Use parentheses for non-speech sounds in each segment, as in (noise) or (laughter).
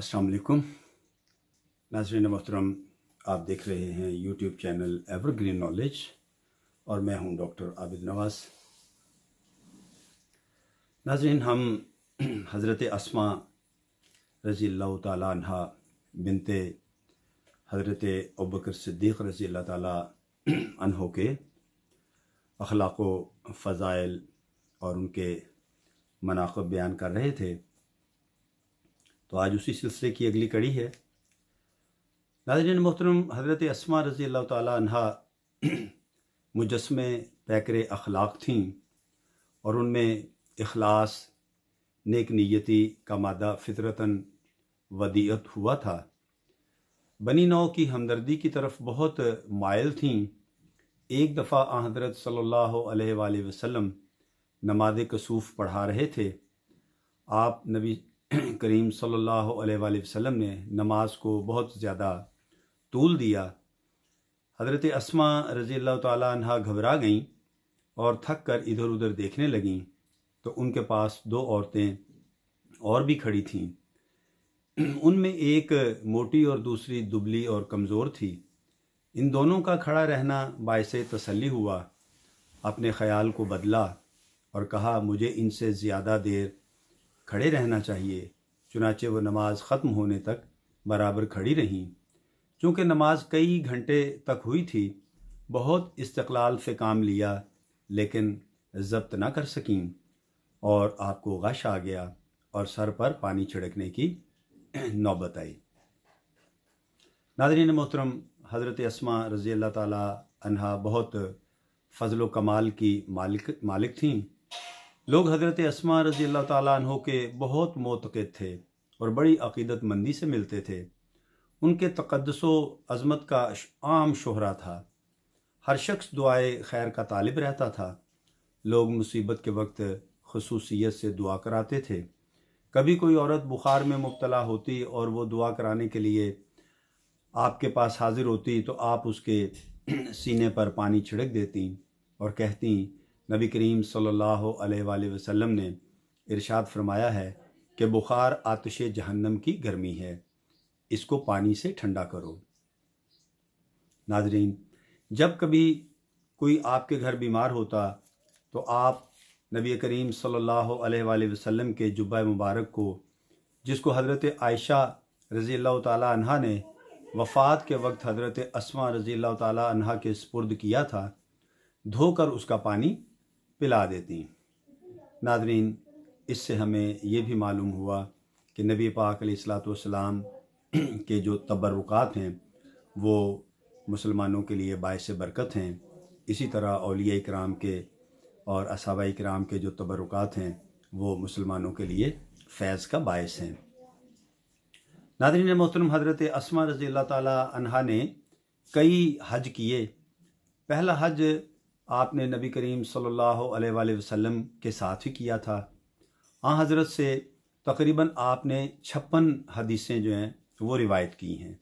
असलकुम नाजरन मोहतरम आप देख रहे हैं YouTube चैनल एवरग्रीन नॉलेज और मैं हूं डॉक्टर आबिद नवाज नाजरन हम हज़रत असमा रज़ी तहा बिनते हज़रत अबकर सिद्दीक़ रज़ी अल्लाह (clears throat) अनहो के अखलाक़ फ़ज़ाइल और उनके मनाकब बयान कर रहे थे तो आज उसी सिलसिले की अगली कड़ी है नाजरन मोहतरम हज़रत असमा रज़ी अल्लाह तहा मुजस्मे पैकर अखलाक थीं और उनमें अखलास नेक नीयती का मादा फितरतन वदीत हुआ था बनी नौ की हमदर्दी की तरफ बहुत मायल थीं एक दफ़ा हज़रत सल्ला वसलम नमाज कसूफ़ पढ़ा रहे थे आप नबी (clears throat) करीम सल्लल्लाहु अलैहि वसल्लम ने नमाज को बहुत ज़्यादा तूल दिया हज़रत असमा रज़ी अल्लाह घबरा गईं और थक कर इधर उधर देखने लगीं तो उनके पास दो औरतें और भी खड़ी थीं (clears throat) उनमें एक मोटी और दूसरी दुबली और कमज़ोर थी इन दोनों का खड़ा रहना बायस तसली हुआ अपने ख्याल को बदला और कहा मुझे इनसे ज़्यादा देर खड़े रहना चाहिए चुनाचे वो नमाज ख़त्म होने तक बराबर खड़ी रहीं चूँकि नमाज कई घंटे तक हुई थी बहुत इस्तकलाल से काम लिया लेकिन जब्त ना कर सकें और आपको गश आ गया और सर पर पानी छिड़कने की नौबत आई नादरीन मोहतरम हज़रत असमा रज़ी अल्लाह ताली बहुत फ़जल कमाल की मालिक मालिक थीं लोग हज़रत असमा रजी अल्लाह तहों के बहुत मोतक़द थे और बड़ी अकीदतमंदी से मिलते थे उनके तकदस अज़मत का आम शोहरा था हर शख्स दुआए खैर का तालिब रहता था लोग मुसीबत के वक्त खसूसियत से दुआ कराते थे कभी कोई औरत बुखार में मुबतला होती और वो दुआ कराने के लिए आपके पास हाजिर होती तो आप उसके (clears throat) सीने पर पानी छिड़क देती और कहती नबी करीम सल्लल्लाहु अलैहि वसल्लम ने इरशाद फरमाया है कि बुखार आतश जहन्नम की गर्मी है इसको पानी से ठंडा करो नाजरीन जब कभी कोई आपके घर बीमार होता तो आप नबी करीम सल्लल्लाहु अलैहि वसल्लम के जुब्बा मुबारक को जिसको हज़रत आयशा रज़ी अल्लाह तहा ने वफ़ात के वक्त हज़रत असमा रज़ी अल्लाह तहा के स्पुर्द किया था धोकर उसका पानी पिला देती नादरीन इससे हमें यह भी मालूम हुआ कि नबी पाक सलाम (clears throat) के जो तबरुक़ात हैं वो मुसलमानों के लिए बायस बरकत हैं इसी तरह अलिया कराम के और असाबा कराम के जो तबरुक़ात हैं वो मुसलमानों के लिए फैज़ का बायस हैं नादरीन मोहतरम हज़रत असमा रज़ी अल्लाह ने कई हज किए पहला हज आपने नबी करीम सल्लल्लाहु अलैहि वसल्लम के साथ ही किया था आ हाँ, हज़रत से तकरीबन आपने छप्पन हदीसें जो हैं वो रिवायत की हैं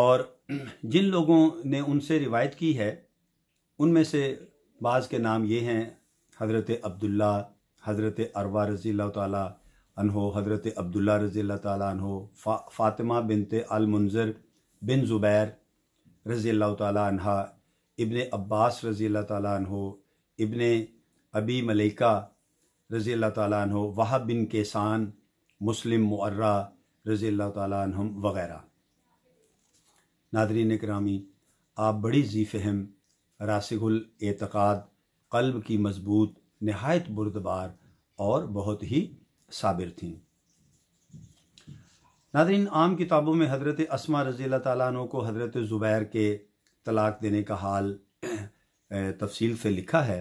और जिन लोगों ने उनसे रिवायत की है उनमें से बाज़ के नाम ये हैं हज़रत अब्दुल्ला हज़रत अरवा रज़ी तहो हज़रत अब्दुल्ला रज़ी तहो फ़ातिमा बिनत अलमुनज़र बिन ज़ुबैर रज़ी तहा इबन अब्बास रज़ी अल्लाह हो इबन अबी मलिका रज़ी अल्लाह हो वाह बिन केसान मुस्लिम मुर्रा रज़ी अल्लाह तम वग़ैरह नादरी करामी आप बड़ी जी फ़हम रासिगुल एतक़ाद कल्ब की मजबूत नहायत बुरदबार और बहुत ही साबिर थीं नादरीन आम किताबों में हज़रत असमा रज़ी अल्लाह तु को हज़रत ज़ुबैर के तलाक देने का हाल तफसील से लिखा है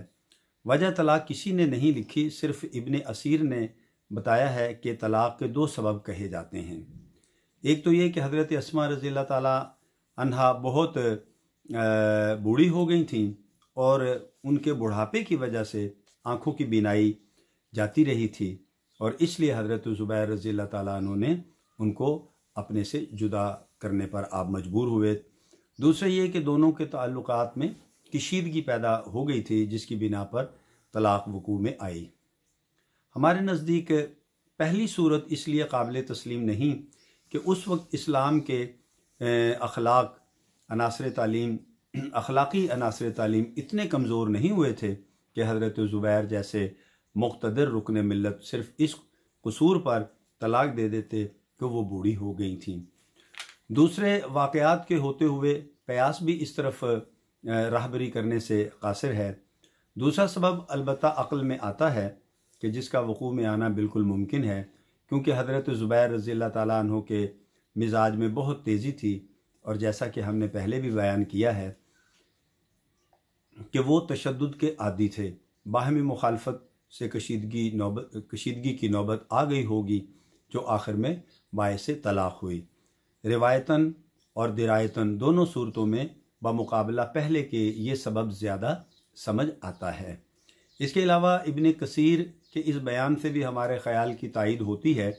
वजह तलाक किसी ने नहीं लिखी सिर्फ इबन असीर ने बताया है कि तलाक के दो सबब कहे जाते हैं एक तो ये कि हज़रत असमा रज़ी तहा बहुत बूढ़ी हो गई थी और उनके बुढ़ापे की वजह से आँखों की बीनाई जाती रही थी और इसलिए हज़रत ज़ुबैर रज़ी तुने उनको अपने से जुदा करने पर आप मजबूर हुए दूसरा ये कि दोनों के ताल्लुक में कशीदगी पैदा हो गई थी जिसकी बिना पर तलाक वकू में आई हमारे नज़दीक पहली सूरत इसलिए काबिल तस्लीम नहीं कि उस वक्त इस्लाम के अखलाक अनासर तालीम अखलाक़ी अनासर तालीम इतने कमज़ोर नहीं हुए थे कि हज़रत ज़ुबैर जैसे मुख्तर रुकन मिलत सिर्फ़ इस कसूर पर तलाक दे देते कि वो बूढ़ी हो गई थी दूसरे वाक़ात के होते हुए प्यास भी इस तरफ राहबरी करने से कासिर है दूसरा सबब अलबत् अक़ल में आता है कि जिसका वक़ू में आना बिल्कुल मुमकिन है क्योंकि हज़रत ज़ुबैर रज़ी अल्लाह तु के मिजाज में बहुत तेज़ी थी और जैसा कि हमने पहले भी बयान किया है कि वो तशद के आदि थे बाहमी मुखालफत से कशीदगी नौबत कशीदगी की नौबत आ गई होगी जो आखिर में बायस तलाक़ हुई रिवायतन और दिरायतन दोनों सूरतों में बमुकाबला पहले के ये सबब ज़्यादा समझ आता है इसके अलावा इबन कसीर के इस बयान से भी हमारे ख्याल की तायद होती है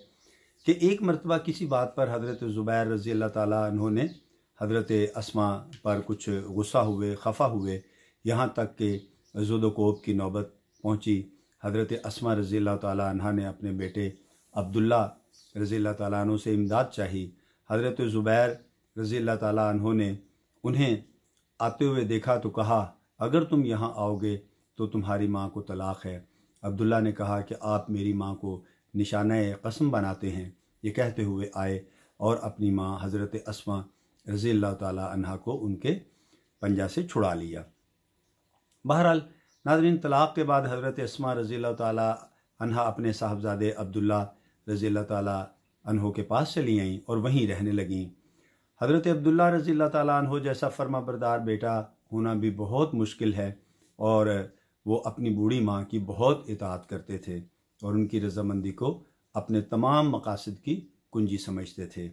कि एक मरतबा किसी बात पर हज़रत ज़ुबैर रज़ी अल्लाह तहों ने हज़रत असमा पर कुछ गुस्सा हुए खफा हुए यहाँ तक कि जुदोकोब की नौबत पहुँची हज़रत असमा रज़ी अल्लाह तह ने अपने बेटे अब्दुल्ला रज़ी अल्लाह तु से इमदाद चाही हज़रत ज़ुबैर रज़ी अल्लाह तहों ने उन्हें आते हुए देखा तो कहा अगर तुम यहाँ आओगे तो तुम्हारी माँ को तलाक़ है अब्दुल्ला ने कहा कि आप मेरी माँ को निशाना कसम बनाते हैं ये कहते हुए आए और अपनी माँ हज़रत असमा रज़ी अल्लाह तह को उनके पंजा से छुड़ा लिया बहरहाल नाजरीन तलाक़ के बाद हज़रत असमा रज़ी अल्लाह अपने साहबजादे अब्दुल्ला रज़ी अल्लाह अनहो के पास चली आईं और वहीं रहने लगीं हज़रत अब्दुल्ला रज़ी तहो जैसा फर्मा बरदार बेटा होना भी बहुत मुश्किल है और वो अपनी बूढ़ी माँ की बहुत इतात करते थे और उनकी रजामंदी को अपने तमाम मकासद की कुंजी समझते थे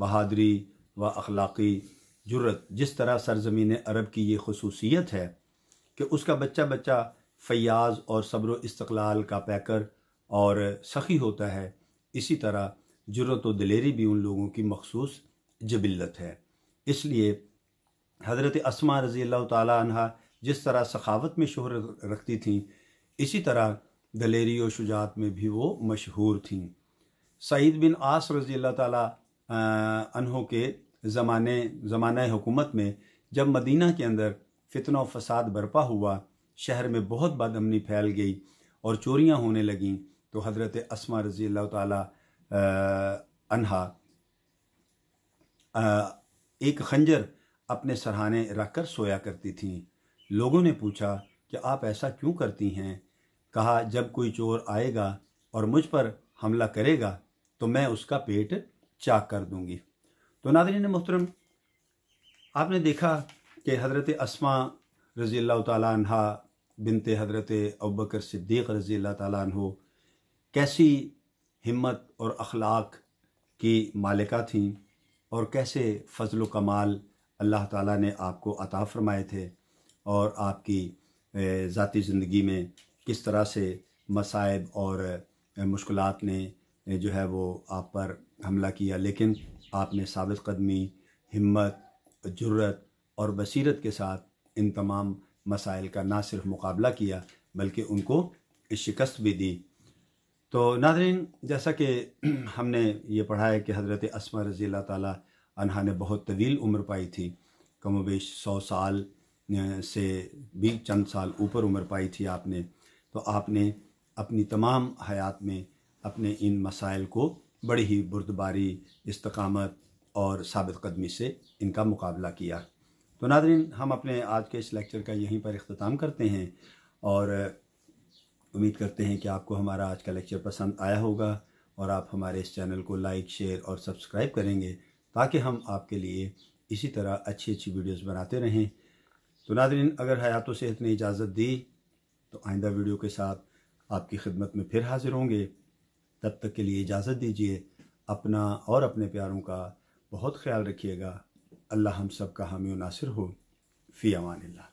बहादरी व अखलाक़ी जरूरत जिस तरह सरजमीन अरब की ये खसूसियत है कि उसका बच्चा बच्चा फ़याज़ और सब्र इस्तलाल का पैकर और सखी होता है इसी तरह ज़रूरत व दलेरी भी उन लोगों की मखसूस जबिलत है इसलिए हज़रत असमा रज़ी अल्लाह तहा जिस तरह सखावत में शोहर रखती थी इसी तरह दलेरी और शुजात में भी वो मशहूर थी सईद बिन आस रज़ी अल्लाह तहों के ज़माने ज़माना हुकूमत में जब मदीना के अंदर फितना फसाद बरपा हुआ शहर में बहुत बदमनी फैल गई और चोरियाँ होने लगें तो हज़रत असमा रज़ी अल्लाह अनहा एक खंजर अपने सरहाने रखकर सोया करती थी लोगों ने पूछा कि आप ऐसा क्यों करती हैं कहा जब कोई चोर आएगा और मुझ पर हमला करेगा तो मैं उसका पेट चाक कर दूंगी तो नादरीन मोहतरम आपने देखा कि हज़रत असमा रज़ी अल्लाह तहा बिनते हज़रत अबकर सिद्दीक़ रज़ी अल्लाह तहो कैसी हिम्मत और अखलाक की मालिका थीं और कैसे फ़जल कमाल अल्लाह ताला ने आपको अता फ़रमाए थे और आपकी ज़ाती ज़िंदगी में किस तरह से मसाइब और मुश्किल ने जो है वो आप पर हमला किया लेकिन आपने सबित कदमी हिम्मत जरूरत और बसीरत के साथ इन तमाम मसाइल का ना सिर्फ मुकाबला किया बल्कि उनको शिकस्त भी दी तो नाजरीन जैसा कि (clears throat) हमने ये पढ़ा है कि हज़रत असमा रज़ी अल्लाह ने बहुत तवील उम्र पाई थी कम वेश सौ साल से भी चंद साल ऊपर उम्र पाई थी आपने तो आपने अपनी तमाम हयात में अपने इन मसाइल को बड़ी ही बुरदबारी इस्तकामत और साबित कदमी से इनका मुकाबला किया तो नादरीन हम अपने आज के इस लेक्चर का यहीं पर अख्ताम करते हैं और उम्मीद करते हैं कि आपको हमारा आज का लेक्चर पसंद आया होगा और आप हमारे इस चैनल को लाइक शेयर और सब्सक्राइब करेंगे ताकि हम आपके लिए इसी तरह अच्छी अच्छी वीडियोस बनाते रहें तो नादरीन अगर हयात सेहत ने इजाज़त दी तो आइंदा वीडियो के साथ आपकी खिदमत में फिर हाजिर होंगे तब तक के लिए इजाज़त दीजिए अपना और अपने प्यारों का बहुत ख्याल रखिएगा अल्लाह हम सब का हामी नासिर हो फ़ी अमान